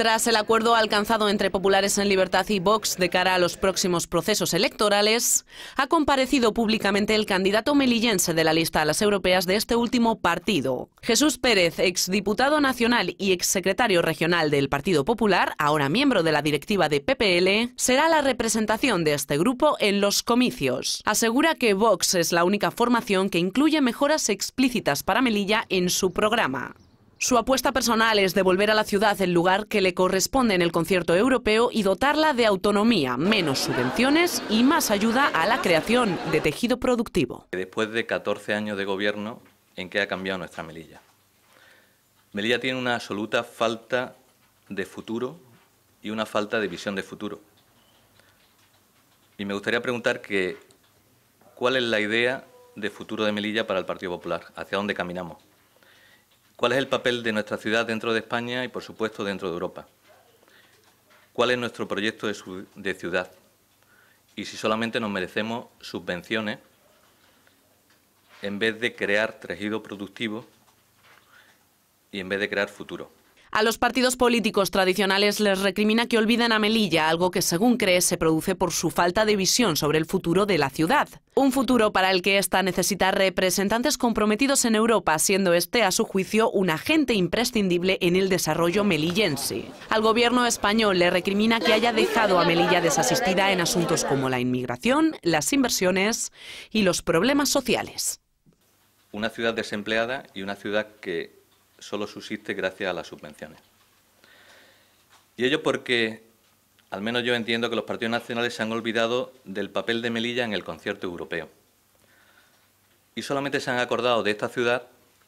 Tras el acuerdo alcanzado entre Populares en Libertad y Vox de cara a los próximos procesos electorales, ha comparecido públicamente el candidato melillense de la lista a las europeas de este último partido. Jesús Pérez, exdiputado nacional y exsecretario regional del Partido Popular, ahora miembro de la directiva de PPL, será la representación de este grupo en los comicios. Asegura que Vox es la única formación que incluye mejoras explícitas para Melilla en su programa. Su apuesta personal es devolver a la ciudad el lugar que le corresponde en el concierto europeo y dotarla de autonomía, menos subvenciones y más ayuda a la creación de tejido productivo. Después de 14 años de gobierno, ¿en qué ha cambiado nuestra Melilla? Melilla tiene una absoluta falta de futuro y una falta de visión de futuro. Y me gustaría preguntar que, ¿cuál es la idea de futuro de Melilla para el Partido Popular? ¿Hacia dónde caminamos? ¿Cuál es el papel de nuestra ciudad dentro de España y, por supuesto, dentro de Europa? ¿Cuál es nuestro proyecto de, ciudad? Y si solamente nos merecemos subvenciones en vez de crear tejido productivo y en vez de crear futuro. A los partidos políticos tradicionales les recrimina que olviden a Melilla, algo que según cree se produce por su falta de visión sobre el futuro de la ciudad. Un futuro para el que ésta necesita representantes comprometidos en Europa, siendo este a su juicio un agente imprescindible en el desarrollo melillense. Al gobierno español le recrimina que haya dejado a Melilla desasistida en asuntos como la inmigración, las inversiones y los problemas sociales. Una ciudad desempleada y una ciudad que solo subsiste gracias a las subvenciones. Y ello porque, al menos yo entiendo que los partidos nacionales se han olvidado del papel de Melilla en el concierto europeo. Y solamente se han acordado de esta ciudad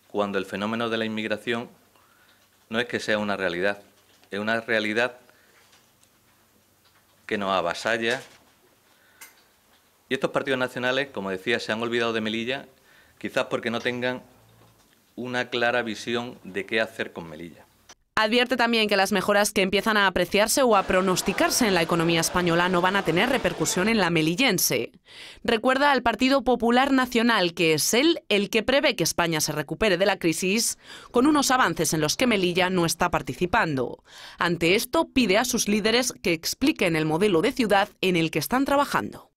cuando el fenómeno de la inmigración no es que sea una realidad, es una realidad que nos avasalla. Y estos partidos nacionales, como decía, se han olvidado de Melilla, quizás porque no tengan una clara visión de qué hacer con Melilla. Advierte también que las mejoras que empiezan a apreciarse o a pronosticarse en la economía española no van a tener repercusión en la melillense. Recuerda al Partido Popular Nacional que es él el que prevé que España se recupere de la crisis con unos avances en los que Melilla no está participando. Ante esto pide a sus líderes que expliquen el modelo de ciudad en el que están trabajando.